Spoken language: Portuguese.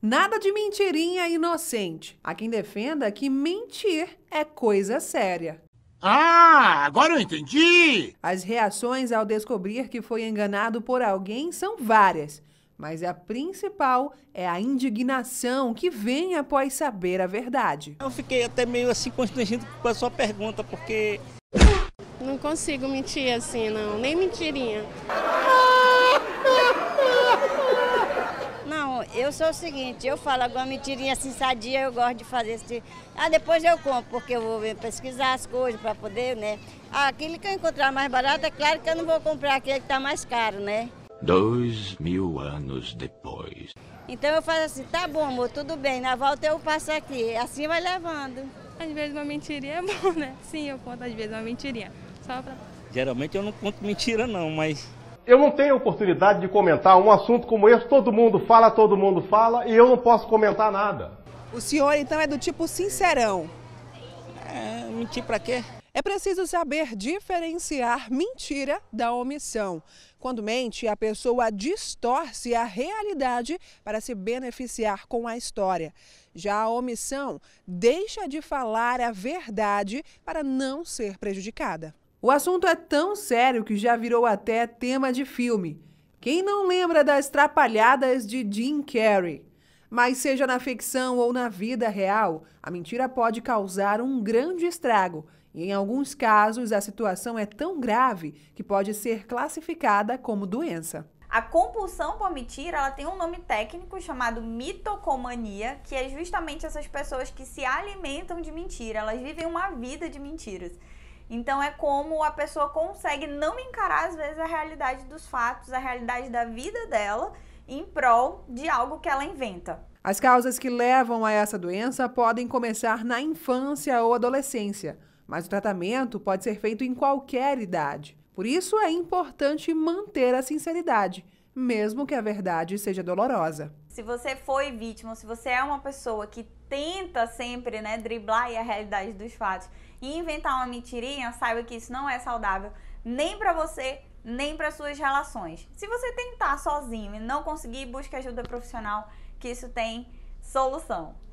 Nada de mentirinha inocente. Há quem defenda que mentir é coisa séria. Ah, agora eu entendi! As reações ao descobrir que foi enganado por alguém são várias, mas a principal é a indignação que vem após saber a verdade. Eu fiquei até meio assim constrangido com a sua pergunta, porque. Não consigo mentir assim, não, nem mentirinha. Ah! eu sou o seguinte, eu falo alguma mentirinha assim sadia, eu gosto de fazer esse. Tipo. Ah, depois eu compro, porque eu vou pesquisar as coisas para poder, né? Aquele que eu encontrar mais barato, é claro que eu não vou comprar aquele que está mais caro, né? Dois mil anos depois. Então eu falo assim, tá bom amor, tudo bem, na volta eu passo aqui. Assim vai levando. Às vezes uma mentirinha é bom, né? Sim, eu conto às vezes uma mentirinha. Só pra... Geralmente eu não conto mentira não, mas eu não tenho oportunidade de comentar um assunto como esse. Todo mundo fala, todo mundo fala e eu não posso comentar nada. O senhor então é do tipo sincerão. É, mentir para quê? É preciso saber diferenciar mentira da omissão. Quando mente, a pessoa distorce a realidade para se beneficiar com a história. Já a omissão deixa de falar a verdade para não ser prejudicada. O assunto é tão sério que já virou até tema de filme. Quem não lembra das trapalhadas de Jim Carrey? Mas seja na ficção ou na vida real, a mentira pode causar um grande estrago. E em alguns casos, a situação é tão grave que pode ser classificada como doença. A compulsão por mentir, ela tem um nome técnico chamado mitocomania, que é justamente essas pessoas que se alimentam de mentira, elas vivem uma vida de mentiras. Então é como a pessoa consegue não encarar às vezes a realidade dos fatos, a realidade da vida dela em prol de algo que ela inventa. As causas que levam a essa doença podem começar na infância ou adolescência, mas o tratamento pode ser feito em qualquer idade. Por isso é importante manter a sinceridade mesmo que a verdade seja dolorosa. Se você foi vítima, se você é uma pessoa que tenta sempre né, driblar a realidade dos fatos e inventar uma mentirinha, saiba que isso não é saudável nem para você, nem para suas relações. Se você tentar sozinho e não conseguir, busque ajuda profissional, que isso tem solução.